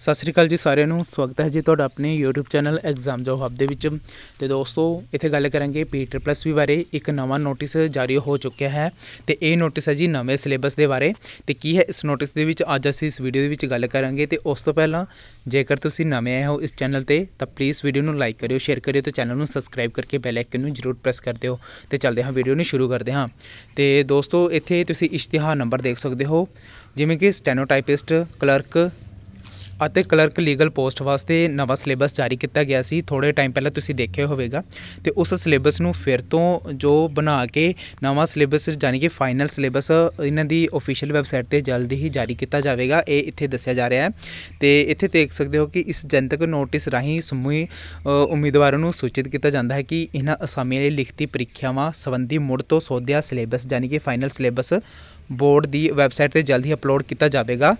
ਸਤਿ ਸ੍ਰੀ ਅਕਾਲ ਜੀ ਸਾਰਿਆਂ ਨੂੰ ਸਵਾਗਤ ਹੈ ਜੀ ਤੁਹਾਡਾ ਆਪਣੇ YouTube ਚੈਨਲ ਐਗਜ਼ਾਮ ਜੋ ਹੱਬ ਦੇ ਵਿੱਚ ਤੇ ਦੋਸਤੋ ਇੱਥੇ ਗੱਲ ਕਰਾਂਗੇ ਪੀਟਰ ਪਲੱਸ ਵੀ ਬਾਰੇ ਇੱਕ ਨਵਾਂ ਨੋਟਿਸ ਜਾਰੀ ਹੋ ਚੁੱਕਿਆ ਹੈ ਤੇ ਇਹ ਨੋਟਿਸ ਹੈ ਜੀ ਨਵੇਂ ਸਿਲੇਬਸ ਦੇ ਬਾਰੇ ਤੇ ਕੀ ਹੈ ਇਸ ਨੋਟਿਸ ਦੇ ਵਿੱਚ ਅੱਜ ਅਸੀਂ ਇਸ ਵੀਡੀਓ ਦੇ ਵਿੱਚ ਗੱਲ ਕਰਾਂਗੇ ਤੇ ਉਸ ਤੋਂ ਪਹਿਲਾਂ ਜੇਕਰ ਤੁਸੀਂ ਨਵੇਂ ਆਏ ਹੋ ਇਸ ਚੈਨਲ ਤੇ ਤਾਂ ਪਲੀਜ਼ ਵੀਡੀਓ ਨੂੰ ਲਾਈਕ ਕਰਿਓ ਸ਼ੇਅਰ ਕਰਿਓ ਤੇ ਚੈਨਲ ਨੂੰ ਸਬਸਕ੍ਰਾਈਬ ਕਰਕੇ ਬੈਲ ਆਈਕਨ ਨੂੰ ਜ਼ਰੂਰ ਪ੍ਰੈਸ ਕਰ ਦਿਓ ਤੇ ਚੱਲਦੇ ਹਾਂ ਵੀਡੀਓ ਨੂੰ ਸ਼ੁਰੂ ਕਰਦੇ ਹਾਂ ਤੇ ਦੋਸਤੋ ਇੱਥੇ ਤੁਸੀਂ ਇਸ਼ਤਿਹਾਰ ਨੰਬਰ ਦੇਖ ਸਕਦੇ ਹੋ ਜਿਵੇਂ ਕਿ ਸਟੈਨੋਟਾਈਪਿਸਟ ਕਲਰਕ ਅਤੇ ਕਲਰਕ ਲੀਗਲ ਪੋਸਟ ਵਾਸਤੇ ਨਵਾਂ ਸਿਲੇਬਸ ਜਾਰੀ ਕੀਤਾ ਗਿਆ ਸੀ ਥੋੜੇ ਟਾਈਮ ਪਹਿਲਾਂ ਤੁਸੀਂ ਦੇਖਿਆ ਹੋਵੇਗਾ ਤੇ ਉਸ ਸਿਲੇਬਸ ਨੂੰ ਫਿਰ ਤੋਂ ਜੋ ਬਣਾ ਕੇ ਨਵਾਂ ਸਿਲੇਬਸ ਜਾਨੀ ਕਿ ਫਾਈਨਲ ਸਿਲੇਬਸ ਇਹਨਾਂ ਦੀ ਅਫੀਸ਼ੀਅਲ ਵੈਬਸਾਈਟ ਤੇ ਜਲਦੀ ਹੀ ਜਾਰੀ ਕੀਤਾ ਜਾਵੇਗਾ ਇਹ ਇੱਥੇ ਦੱਸਿਆ ਜਾ ਰਿਹਾ ਹੈ ਤੇ ਇੱਥੇ ਦੇਖ ਸਕਦੇ ਹੋ ਕਿ ਇਸ ਜਨਤਕ ਨੋਟਿਸ ਰਾਹੀਂ ਸਮੂਹ ਉਮੀਦਵਾਰਾਂ ਨੂੰ ਸੂਚਿਤ ਕੀਤਾ ਜਾਂਦਾ ਹੈ ਕਿ ਇਹਨਾਂ ਅਸਾਮੀਆਂ ਲਈ ਲਿਖਤੀ ਪ੍ਰੀਖਿਆਵਾਂ ਸੰਬੰਧੀ ਮੁੜ ਤੋਂ ਸੋਧਿਆ ਸਿਲੇਬਸ ਜਾਨੀ ਕਿ ਫਾਈਨਲ ਸਿਲੇਬਸ ਬੋਰਡ ਦੀ ਵੈਬਸਾਈਟ ਤੇ ਜਲਦੀ ਅਪਲੋਡ ਕੀਤਾ ਜਾਵੇਗਾ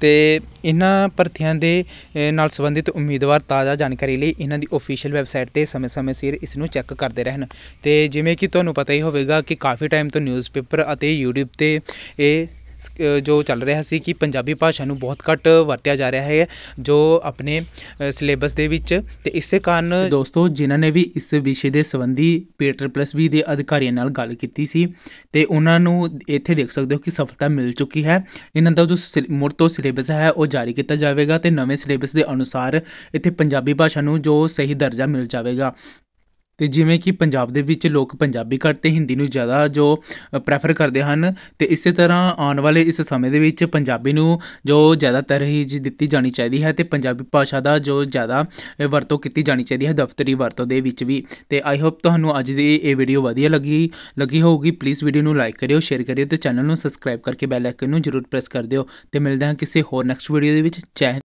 ਤੇ ਇਹਨਾਂ ਭਰਤੀਆਂ ਦੇ ਨਾਲ ਸੰਬੰਧਿਤ ਉਮੀਦਵਾਰ ਤਾਜ਼ਾ ਜਾਣਕਾਰੀ ਲਈ ਇਹਨਾਂ ਦੀ ਅਫੀਸ਼ੀਅਲ ਵੈਬਸਾਈਟ 'ਤੇ ਸਮੇਂ ਸਮੇਂ ਸਿਰ ਇਸ ਨੂੰ ਚੈੱਕ ਕਰਦੇ ਰਹਿਣ ਤੇ ਜਿਵੇਂ ਕਿ ਤੁਹਾਨੂੰ ਪਤਾ ਹੀ ਹੋਵੇਗਾ ਕਿ ਕਾਫੀ ਟਾਈਮ ਤੋਂ ਨਿਊਜ਼ਪੇਪਰ ਅਤੇ YouTube 'ਤੇ ਇਹ ਜੋ ਚੱਲ ਰਿਹਾ ਸੀ ਕਿ ਪੰਜਾਬੀ ਭਾਸ਼ਾ ਨੂੰ ਬਹੁਤ ਘੱਟ ਵਰਤਿਆ ਜਾ ਰਿਹਾ ਹੈ ਜੋ ਆਪਣੇ ਸਿਲੇਬਸ ਦੇ ਵਿੱਚ ਅਤੇ ਇਸੇ ਕਾਰਨ ਦੋਸਤੋ ਜਿਨ੍ਹਾਂ ਨੇ ਵੀ ਇਸ ਵਿਸ਼ੇ ਦੇ ਸੰਬੰਧੀ ਪੀਟਰ ਪਲੱਸ ਵੀ ਦੇ ਅਧਿਕਾਰੀਆਂ ਨਾਲ ਗੱਲ ਕੀਤੀ ਸੀ ਅਤੇ ਉਹਨਾਂ ਨੂੰ ਇੱਥੇ ਦੇਖ ਸਕਦੇ ਹੋ ਕਿ ਸਫਲਤਾ ਮਿਲ ਚੁੱਕੀ ਹੈ ਇਹਨਾਂ ਦਾ ਜੋ ਮੁੜ ਤੋਂ ਸਿਲੇਬਸ ਹੈ ਉਹ ਜਾਰੀ ਕੀਤਾ ਜਾਵੇਗਾ ਅਤੇ ਨਵੇਂ ਸਿਲੇਬਸ ਦੇ ਅਨੁਸਾਰ ਇੱਥੇ ਪੰਜਾਬੀ ਭਾਸ਼ਾ ਨੂੰ ਜੋ ਸਹੀ ਦਰਜਾ ਮਿਲ ਜਾਵੇਗਾ ਅਤੇ ਜਿਵੇਂ ਕਿ ਪੰਜਾਬ ਦੇ ਵਿੱਚ ਲੋਕ ਪੰਜਾਬੀ ਘੱਟ ਅਤੇ ਹਿੰਦੀ ਨੂੰ ਜ਼ਿਆਦਾ ਜੋ ਪ੍ਰੈਫਰ ਕਰਦੇ ਹਨ ਅਤੇ ਇਸੇ ਤਰ੍ਹਾਂ ਆਉਣ ਵਾਲੇ ਇਸ ਸਮੇਂ ਦੇ ਵਿੱਚ ਪੰਜਾਬੀ ਨੂੰ ਜੋ ਜ਼ਿਆਦਾ ਤਰਜੀਹ ਦਿੱਤੀ ਜਾਣੀ ਚਾਹੀਦੀ ਹੈ ਅਤੇ ਪੰਜਾਬੀ ਭਾਸ਼ਾ ਦਾ ਜੋ ਜ਼ਿਆਦਾ ਵਰਤੋਂ ਕੀਤੀ ਜਾਣੀ ਚਾਹੀਦੀ ਹੈ ਦਫ਼ਤਰੀ ਵਰਤੋਂ ਦੇ ਵਿੱਚ ਵੀ ਅਤੇ ਆਈ ਹੋਪ ਤੁਹਾਨੂੰ ਅੱਜ ਦੀ ਇਹ ਵੀਡੀਓ ਵਧੀਆ ਲੱਗੀ ਲੱਗੀ ਹੋਊਗੀ ਪਲੀਜ਼ ਵੀਡੀਓ ਨੂੰ ਲਾਈਕ ਕਰਿਓ ਸ਼ੇਅਰ ਕਰਿਓ ਅਤੇ ਚੈਨਲ ਨੂੰ ਸਬਸਕ੍ਰਾਈਬ ਕਰਕੇ ਬੈਲ ਆਈਕਨ ਨੂੰ ਜ਼ਰੂਰ ਪ੍ਰੈਸ ਕਰ ਦਿਓ ਅਤੇ ਮਿਲਦੇ ਹਾਂ ਕਿਸੇ ਹੋਰ ਨੈਕਸਟ ਵੀਡੀਓ ਦੇ ਵਿੱਚ ਚੈ